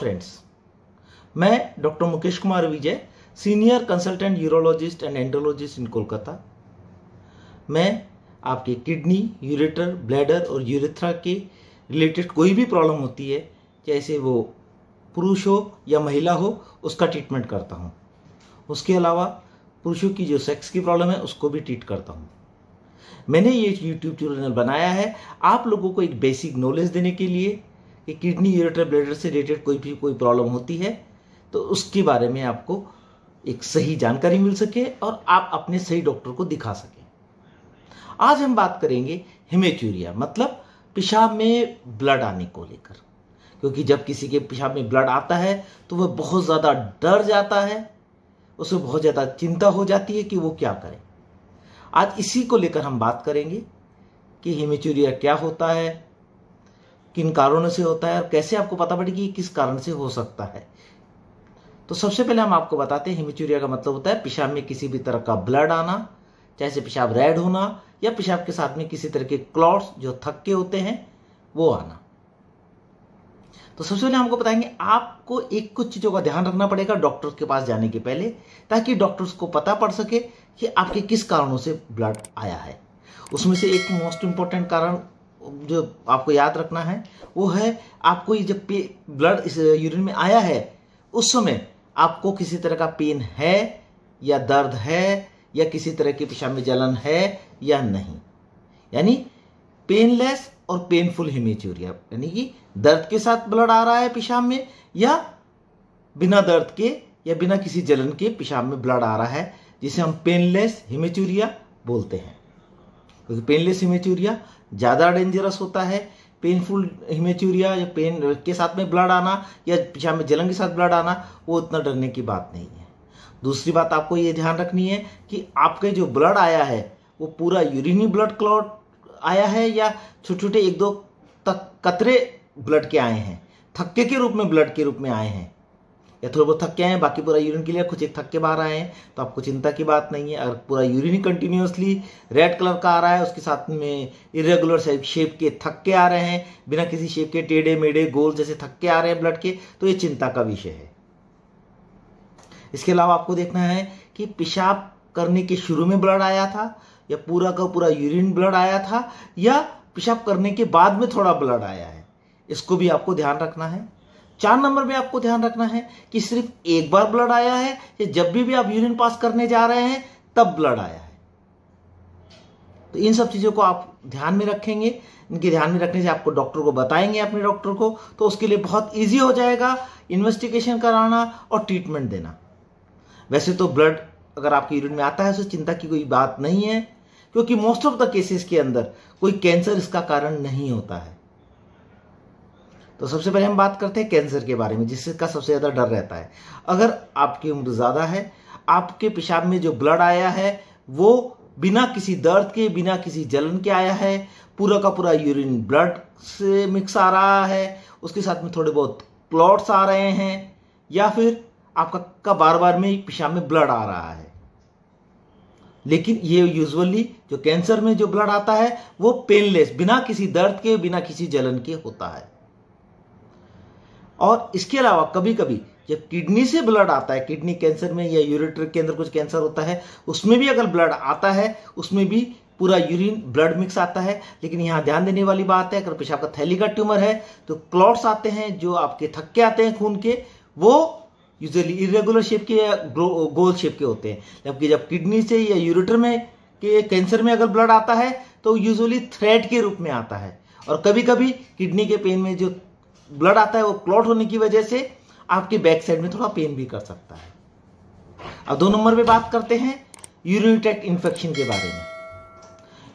friends मैं doctor Mukesh Kumar Vijay senior consultant urologist and endologist in Kolkata मैं आपके किडनी यूरेटर ब्लैडर और यूरेथ्रा के रिलेटेड कोई भी प्रॉब्लम होती है जैसे वो पुरुष हो या महिला हो उसका ट्रीटमेंट करता हूँ उसके अलावा पुरुषों की जो सेक्स की प्रॉब्लम है उसको भी ट्रीट करता हूँ मैंने ये यूट्यूब चैनल बनाया है आप लोगों को एक बेसिक नॉलेज देने के लिए कि किडनी यूरेटर ब्लेडर से रिलेटेड कोई भी कोई प्रॉब्लम होती है तो उसके बारे में आपको एक सही जानकारी मिल सके और आप अपने सही डॉक्टर को दिखा सकें आज हम बात करेंगे हिमेच्यूरिया मतलब पेशाब में ब्लड आने को लेकर क्योंकि जब किसी के पेशाब में ब्लड आता है तो वह बहुत ज़्यादा डर जाता है उसे बहुत ज़्यादा चिंता हो जाती है कि वो क्या करे आज इसी को लेकर हम बात करेंगे कि हिमेचूरिया क्या होता है किन कारणों से होता है और कैसे आपको पता पड़े कि किस कारण से हो सकता है तो सबसे पहले हम आपको बताते हैं हिमोचूरिया का मतलब होता है पेशाब में किसी भी तरह का ब्लड आना जैसे पेशाब रेड होना या पेशाब के साथ में किसी तरह के क्लॉट्स जो थक्के होते हैं वो आना तो सबसे पहले हमको बताएंगे आपको एक कुछ चीज़ों का ध्यान रखना पड़ेगा डॉक्टर के पास जाने के पहले ताकि डॉक्टर्स को पता पड़ सके कि आपके किस कारणों से ब्लड आया है उसमें से एक मोस्ट इंपॉर्टेंट कारण जो आपको याद रखना है वो है आपको ये जब ब्लड इस यूरिन uh, में आया है उस समय आपको किसी तरह का पेन है या दर्द है या किसी तरह की पेशाब में जलन है या नहीं यानी पेनलेस और पेनफुल हिमेचूरिया यानी कि दर्द के साथ ब्लड आ रहा है पेशाब में या बिना दर्द के या बिना किसी जलन के पेशाब में ब्लड आ रहा है जिसे हम पेनलेस हिमेचूरिया बोलते हैं क्योंकि पेनलेस हिमेचूरिया ज़्यादा डेंजरस होता है पेनफुल हिमेचूरिया या पेन के साथ में ब्लड आना या पिछा में जलन के साथ ब्लड आना वो उतना डरने की बात नहीं है दूसरी बात आपको ये ध्यान रखनी है कि आपके जो ब्लड आया है वो पूरा यूरिनी ब्लड क्लॉट आया है या छोटे छोटे एक दो तक कतरे ब्लड के आए हैं थक्के के रूप में ब्लड के रूप में आए हैं या थोड़े बहुत थक के आए बाकी पूरा यूरिन क्लियर कुछ एक थक के बाहर आए हैं तो आपको चिंता की बात नहीं है अगर पूरा यूरिन कंटिन्यूसली रेड कलर का आ रहा है उसके साथ में इरेगुलर शेप के थक के आ रहे हैं बिना किसी शेप के टेढ़े मेढ़े गोल जैसे थक के आ रहे हैं ब्लड के तो ये चिंता का विषय है इसके अलावा आपको देखना है कि पेशाब करने के शुरू में ब्लड आया था या पूरा का पूरा यूरिन ब्लड आया था या पेशाब करने के बाद में थोड़ा ब्लड आया है इसको भी आपको ध्यान रखना है चार नंबर में आपको ध्यान रखना है कि सिर्फ एक बार ब्लड आया है या जब भी, भी आप यूरिन पास करने जा रहे हैं तब ब्लड आया है तो इन सब चीज़ों को आप ध्यान में रखेंगे इनके ध्यान में रखने से आपको डॉक्टर को बताएंगे अपने डॉक्टर को तो उसके लिए बहुत ईजी हो जाएगा इन्वेस्टिगेशन कराना और ट्रीटमेंट देना वैसे तो ब्लड अगर आपके यूरिन में आता है उससे चिंता की कोई बात नहीं है क्योंकि मोस्ट ऑफ द केसेस के अंदर कोई कैंसर इसका कारण नहीं होता है तो सबसे पहले हम बात करते हैं कैंसर के बारे में जिसका सबसे ज़्यादा डर रहता है अगर आपकी उम्र ज़्यादा है आपके पेशाब में जो ब्लड आया है वो बिना किसी दर्द के बिना किसी जलन के आया है पूरा का पूरा यूरिन ब्लड से मिक्स आ रहा है उसके साथ में थोड़े बहुत क्लॉट्स आ रहे हैं या फिर आपका का बार बार में पेशाब में ब्लड आ रहा है लेकिन ये यूजुअली जो कैंसर में जो ब्लड आता है वो पेनलेस बिना किसी दर्द के बिना किसी जलन के होता है और इसके अलावा कभी कभी जब किडनी से ब्लड आता है किडनी कैंसर में या यूरेटर के अंदर कुछ कैंसर होता है उसमें भी अगर ब्लड आता है उसमें भी पूरा यूरिन ब्लड मिक्स आता है लेकिन यहाँ ध्यान देने वाली बात है अगर पेशाब का थैली का ट्यूमर है तो क्लॉट्स आते हैं जो आपके थक्के आते हैं खून के वो यूजली इरेगुलर शेप के या गोल शेप के होते हैं जबकि जब किडनी से या यूरेटर में के कैंसर में अगर ब्लड आता है तो यूजली थ्रेड के रूप में आता है और कभी कभी किडनी के पेन में जो ब्लड आता है वो क्लॉट होने की वजह से आपके बैक साइड में थोड़ा पेन भी कर सकता है अब दो नंबर पे बात करते हैं यूरिन ट्रैक्ट इन्फेक्शन के बारे में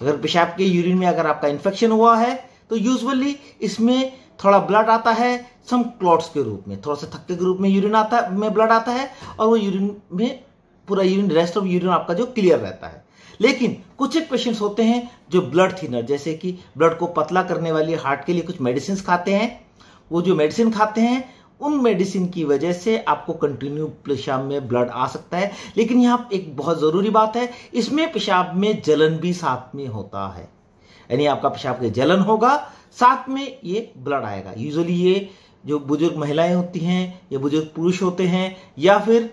अगर पेशाब के यूरिन में अगर आपका इन्फेक्शन हुआ है तो यूजली इसमें थोड़ा ब्लड आता है सम क्लॉट्स के रूप में थोड़ा सा थक्के के रूप में यूरिन आता है में ब्लड आता है और वो यूरिन में पूरा यूरिन रेस्ट ऑफ यूरिन आपका जो क्लियर रहता है लेकिन कुछ एक पेशेंट्स होते हैं जो ब्लड थिनर जैसे कि ब्लड को पतला करने वाली हार्ट के लिए कुछ मेडिसिन खाते हैं वो जो मेडिसिन खाते हैं उन मेडिसिन की वजह से आपको कंटिन्यू पेशाब में ब्लड आ सकता है लेकिन यहाँ एक बहुत ज़रूरी बात है इसमें पेशाब में जलन भी साथ में होता है यानी आपका पेशाब के जलन होगा साथ में ये ब्लड आएगा यूजली ये जो बुजुर्ग महिलाएं होती हैं या बुजुर्ग पुरुष होते हैं या फिर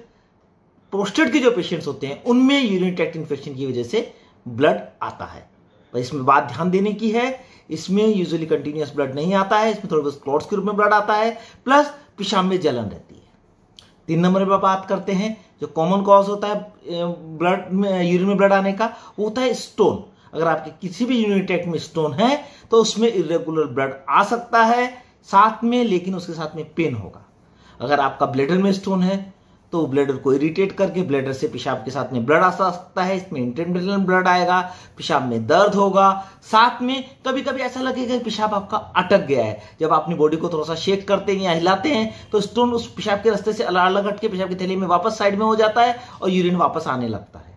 प्रोस्टेट के जो पेशेंट्स होते हैं उनमें यूरिन ट्रैक्ट इन्फेक्शन की वजह से ब्लड आता है पर इसमें बात ध्यान देने की है इसमें यूजली कंटिन्यूस ब्लड नहीं आता है इसमें थोड़े बहुत क्लॉट्स के रूप में ब्लड आता है प्लस पिशाब में जलन रहती है तीन नंबर पर बात करते हैं जो कॉमन कॉज होता है ब्लड में यूरिन में ब्लड आने का वो होता है स्टोन अगर आपके किसी भी यूनिटेक में स्टोन है तो उसमें इरेगुलर ब्लड आ सकता है साथ में लेकिन उसके साथ में पेन होगा अगर आपका ब्लेडर में स्टोन है तो ब्लैडर को इरिटेट करके ब्लेडर से पेशाब के साथ में ब्लड आ सकता है इसमें इंटरमिटल ब्लड आएगा पेशाब में दर्द होगा साथ में कभी कभी ऐसा लगेगा कि पेशाब आपका अटक गया है जब अपनी बॉडी को थोड़ा सा शेक करते हैं या हिलाते हैं तो स्टोन उस पेशाब के रास्ते से अलग अलग हटके पेशाब की थैली में वापस साइड में हो जाता है और यूरिन वापस आने लगता है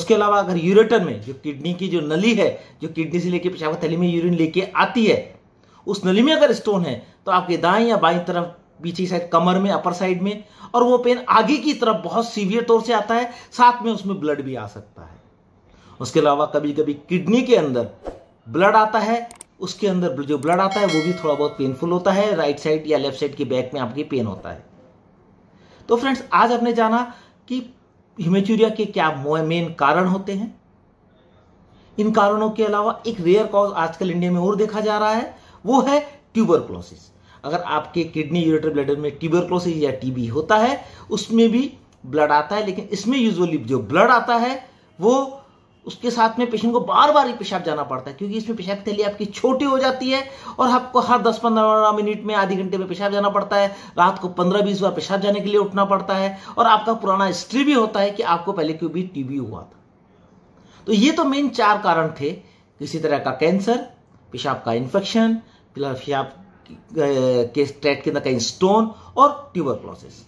उसके अलावा अगर यूरेटर में जो किडनी की जो नली है जो किडनी से लेके पेशाब की थैली में यूरिन लेके आती है उस नली में अगर स्टोन है तो आपके दाएं या बाईं तरफ पीछे साइड कमर में अपर साइड में और वो पेन आगे की तरफ बहुत सीवियर तौर से आता है साथ में उसमें ब्लड भी आ सकता है उसके अलावा कभी कभी किडनी के अंदर ब्लड आता है उसके अंदर जो ब्लड आता है वो भी थोड़ा बहुत पेनफुल होता है राइट साइड या लेफ्ट साइड के बैक में आपकी पेन होता है तो फ्रेंड्स आज आपने जाना कि हिमेचूरिया के क्या मेन कारण होते हैं इन कारणों के अलावा एक रेयर कॉज आजकल इंडिया में और देखा जा रहा है वो है ट्यूबरक्लोसिस अगर आपके किडनी यूरेटर ब्लडर में ट्यूबरक्लोसिस या टीबी होता है उसमें भी ब्लड आता है लेकिन इसमें यूजली जो ब्लड आता है वो उसके साथ में पेशेंट को बार बार ही पेशाब जाना पड़ता है क्योंकि इसमें पेशाब थैली आपकी छोटी हो जाती है और आपको हर 10-15 मिनट में आधे घंटे में पेशाब जाना पड़ता है रात को 15-20 बार पेशाब जाने के लिए उठना पड़ता है और आपका पुराना हिस्ट्री भी होता है कि आपको पहले क्यों भी टीबी हुआ था तो ये तो मेन चार कारण थे किसी तरह का कैंसर पेशाब का इन्फेक्शन पेशाब के स्ट्रेट के अंदर कहीं स्टोन और ट्यूबरक्लोसिस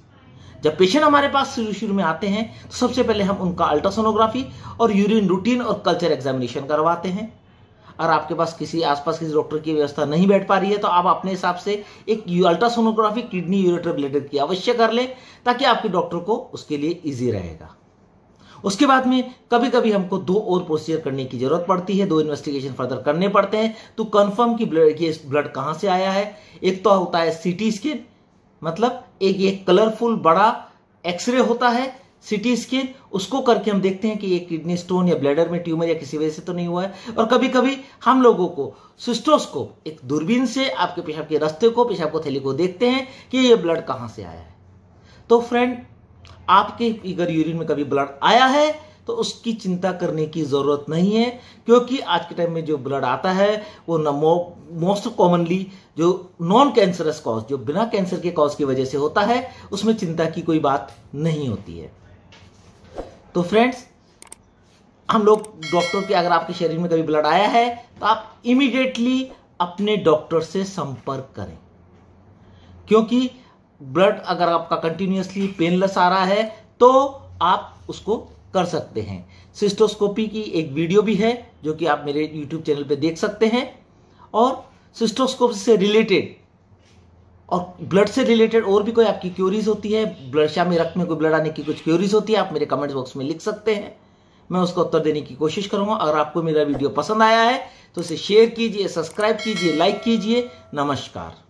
जब पेशेंट हमारे पास शुरू शुरू में आते हैं तो सबसे पहले हम उनका अल्ट्रासोनोग्राफी और यूरिन रूटीन और कल्चर एग्जामिनेशन करवाते हैं और आपके पास किसी आसपास किसी डॉक्टर की व्यवस्था नहीं बैठ पा रही है तो आप अपने हिसाब से एक अल्ट्रासोनोग्राफी किडनी यूरेटर रिलेटेड की अवश्य कर लें ताकि आपके डॉक्टर को उसके लिए ईजी रहेगा उसके बाद में कभी कभी हमको दो और प्रोसीजर करने की जरूरत पड़ती है दो इन्वेस्टिगेशन फर्दर करने पड़ते हैं तो कंफर्म की ब्लड ये ब्लड कहाँ से आया है एक तो होता है सिटी स्कैन मतलब एक ये कलरफुल बड़ा एक्सरे होता है सिटी स्कैन उसको करके हम देखते हैं कि ये किडनी स्टोन या ब्लैडर में ट्यूमर या किसी वजह से तो नहीं हुआ है और कभी कभी हम लोगों को सिस्टोस्कोप एक दूरबीन से आपके पेशाब के रास्ते को पेशाब को थैली को देखते हैं कि ये ब्लड कहाँ से आया है तो फ्रेंड आपके अगर यूरिन में कभी ब्लड आया है तो उसकी चिंता करने की ज़रूरत नहीं है क्योंकि आज के टाइम में जो ब्लड आता है वो न मोस्ट कॉमनली जो नॉन कैंसरस कॉज जो बिना कैंसर के कॉज की वजह से होता है उसमें चिंता की कोई बात नहीं होती है तो फ्रेंड्स हम लोग डॉक्टर के अगर आपके शरीर में कभी ब्लड आया है तो आप इमीडिएटली अपने डॉक्टर से संपर्क करें क्योंकि ब्लड अगर आपका कंटिन्यूसली पेनलेस आ रहा है तो आप उसको कर सकते हैं सिस्टोस्कोपी की एक वीडियो भी है जो कि आप मेरे यूट्यूब चैनल पर देख सकते हैं और सिस्टोस्कोप से रिलेटेड और ब्लड से रिलेटेड और भी कोई आपकी क्यूरीज होती है ब्लड शाह में रक्त में कोई ब्लड आने की कुछ क्यूरीज होती है आप मेरे कमेंट बॉक्स में लिख सकते हैं मैं उसका उत्तर देने की कोशिश करूंगा अगर आपको मेरा वीडियो पसंद आया है तो इसे शेयर कीजिए सब्सक्राइब कीजिए लाइक कीजिए नमस्कार